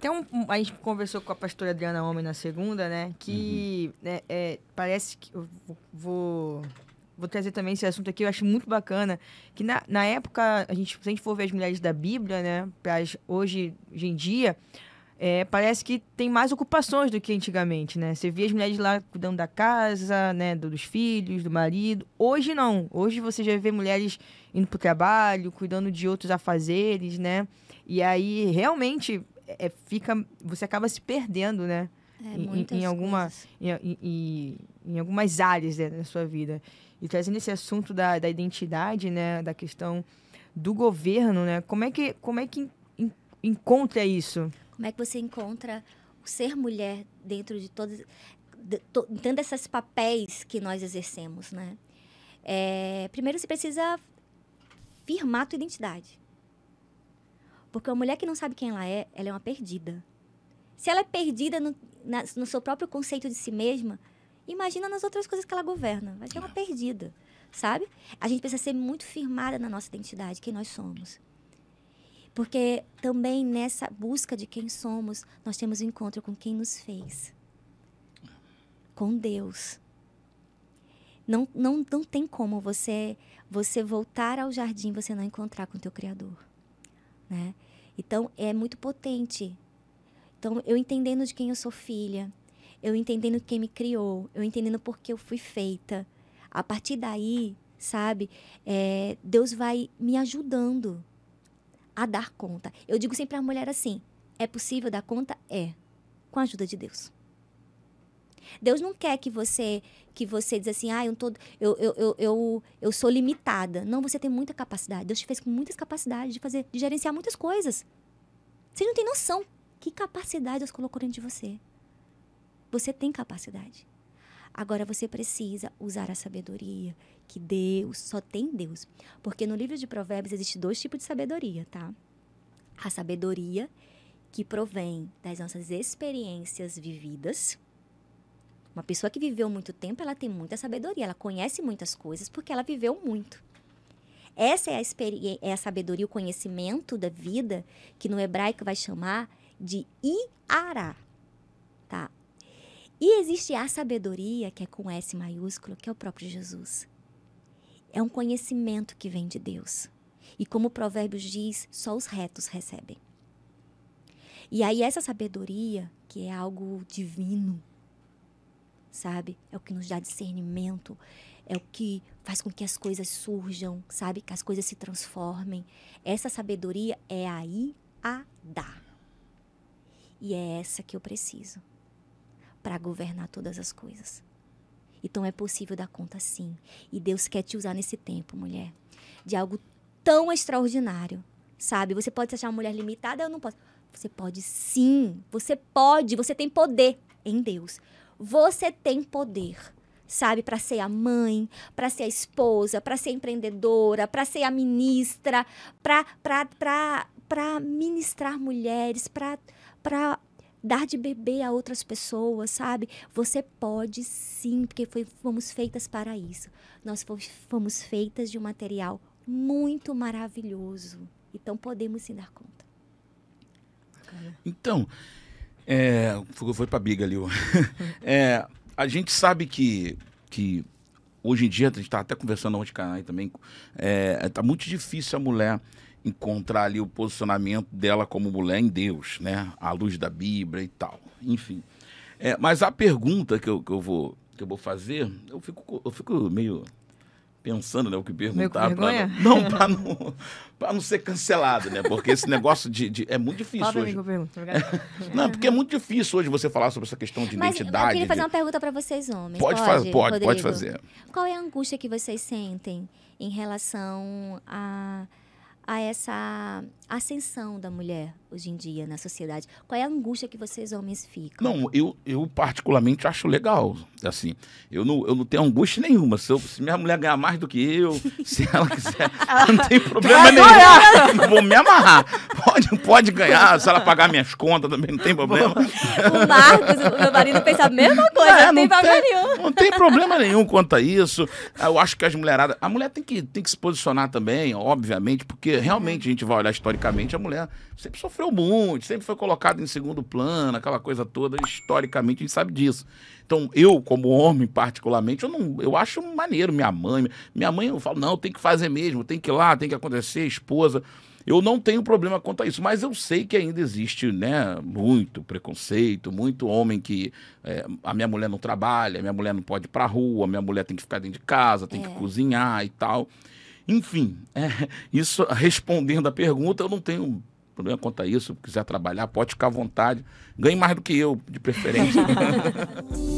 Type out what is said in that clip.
até um, a gente conversou com a pastora Adriana Homem na segunda, né? Que uhum. Né, é, parece que eu vou vou trazer também esse assunto aqui, eu acho muito bacana, que na, na época, a gente, se a gente for ver as mulheres da Bíblia, né, Para hoje, hoje em dia, é, parece que tem mais ocupações do que antigamente, né? Você via as mulheres lá cuidando da casa, né, dos filhos, do marido. Hoje não. Hoje você já vê mulheres indo para o trabalho, cuidando de outros afazeres, né? E aí, realmente, é, fica, você acaba se perdendo, né? É, em, em, alguma, em, em, em, algumas áreas né, da sua vida. E trazendo esse assunto da, da identidade, né, da questão do governo, né, como é que, como é que encontra isso? Como é que você encontra o ser mulher dentro de todos, de, to, dentro papéis que nós exercemos, né? É, primeiro, você precisa firmar a tua identidade. Porque uma mulher que não sabe quem ela é, ela é uma perdida. Se ela é perdida no, na, no seu próprio conceito de si mesma, imagina nas outras coisas que ela governa. Vai ser uma perdida, sabe? A gente precisa ser muito firmada na nossa identidade, quem nós somos. Porque também nessa busca de quem somos, nós temos o um encontro com quem nos fez. Com Deus. Não, não, não tem como você você voltar ao jardim você não encontrar com o teu Criador né? Então é muito potente. Então eu entendendo de quem eu sou filha, eu entendendo quem me criou, eu entendendo por que eu fui feita. A partir daí, sabe, é, Deus vai me ajudando a dar conta. Eu digo sempre à mulher assim: é possível dar conta? É, com a ajuda de Deus. Deus não quer que você que você diz assim, ah, eu, tô, eu, eu, eu, eu, eu sou limitada. Não, você tem muita capacidade. Deus te fez com muitas capacidades de fazer, de gerenciar muitas coisas. Você não tem noção que capacidade Deus colocou dentro de você. Você tem capacidade. Agora você precisa usar a sabedoria que Deus só tem Deus, porque no livro de Provérbios existe dois tipos de sabedoria, tá? A sabedoria que provém das nossas experiências vividas uma pessoa que viveu muito tempo, ela tem muita sabedoria, ela conhece muitas coisas porque ela viveu muito. Essa é a, é a sabedoria, o conhecimento da vida, que no hebraico vai chamar de iara Tá? E existe a sabedoria, que é com S maiúsculo, que é o próprio Jesus. É um conhecimento que vem de Deus. E como o provérbio diz, só os retos recebem. E aí essa sabedoria, que é algo divino, sabe? É o que nos dá discernimento, é o que faz com que as coisas surjam, sabe? Que as coisas se transformem. Essa sabedoria é aí a dar. E é essa que eu preciso para governar todas as coisas. Então é possível dar conta sim. E Deus quer te usar nesse tempo, mulher, de algo tão extraordinário. Sabe? Você pode se achar uma mulher limitada, eu não posso. Você pode sim, você pode, você tem poder em Deus você tem poder sabe, para ser a mãe, para ser a esposa, para ser empreendedora, para ser a ministra, para ministrar mulheres, para dar de beber a outras pessoas, sabe? Você pode sim, porque foi, fomos feitas para isso. Nós fomos feitas de um material muito maravilhoso. Então podemos se dar conta. Então, é, foi para biga ali. é, a gente sabe que, que hoje em dia, a gente está até conversando ontem com a também, é, é, tá muito difícil a mulher encontrar ali o posicionamento dela como mulher em Deus, né? À luz da Bíblia e tal. Enfim. É, mas a pergunta que eu, que eu vou que eu vou fazer, eu fico, eu fico meio pensando né, o que perguntar. não, para não, pra não ser cancelado, né? Porque esse negócio de. de é muito difícil Fala hoje. Mim, tá é, não, porque é muito difícil hoje você falar sobre essa questão de Mas identidade. Eu queria fazer de... uma pergunta para vocês, homens. Pode, pode, pode, pode fazer. Qual é a angústia que vocês sentem em relação a, a essa ascensão da mulher? hoje em dia na sociedade? Qual é a angústia que vocês homens ficam? Não, eu, eu particularmente acho legal. Assim, eu não, eu não tenho angústia nenhuma. Se, eu, se minha mulher ganhar mais do que eu, se ela quiser, não tem problema nenhum. Vou me amarrar. Pode, pode ganhar, se ela pagar minhas contas também, não tem problema. O Marcos, o meu marido, pensa a mesma coisa, é, não, tem problema nenhum. Não tem problema nenhum quanto a isso. Eu acho que as mulheradas. A mulher tem que, tem que se posicionar também, obviamente, porque realmente a gente vai olhar historicamente, a mulher sempre sofreu sofreu muito, sempre foi colocado em segundo plano, aquela coisa toda, historicamente a gente sabe disso. Então, eu, como homem, particularmente, eu, não, eu acho maneiro minha mãe. Minha mãe, eu falo, não, tem que fazer mesmo, tem que ir lá, tem que acontecer, esposa. Eu não tenho problema quanto a isso, mas eu sei que ainda existe né, muito preconceito, muito homem que é, a minha mulher não trabalha, a minha mulher não pode ir pra rua, a minha mulher tem que ficar dentro de casa, tem é. que cozinhar e tal. Enfim, é, isso respondendo a pergunta, eu não tenho problema quanto a isso. Quiser trabalhar, pode ficar à vontade. Ganhe mais do que eu, de preferência.